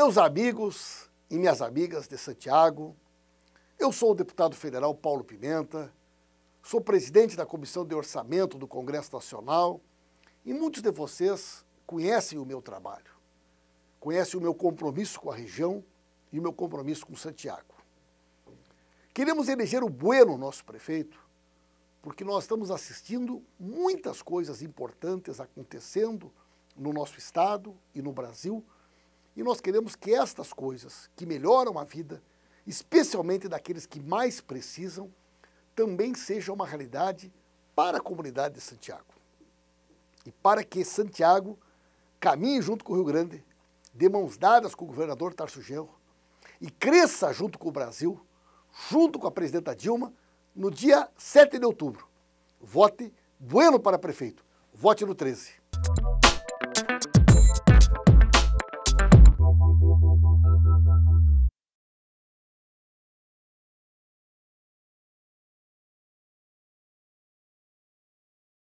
Meus amigos e minhas amigas de Santiago, eu sou o deputado federal Paulo Pimenta, sou presidente da Comissão de Orçamento do Congresso Nacional e muitos de vocês conhecem o meu trabalho, conhecem o meu compromisso com a região e o meu compromisso com Santiago. Queremos eleger o Bueno, nosso prefeito, porque nós estamos assistindo muitas coisas importantes acontecendo no nosso estado e no Brasil e nós queremos que estas coisas que melhoram a vida, especialmente daqueles que mais precisam, também sejam uma realidade para a comunidade de Santiago. E para que Santiago caminhe junto com o Rio Grande, dê mãos dadas com o governador Tarso Genro, e cresça junto com o Brasil, junto com a presidenta Dilma, no dia 7 de outubro. Vote Bueno para prefeito. Vote no 13.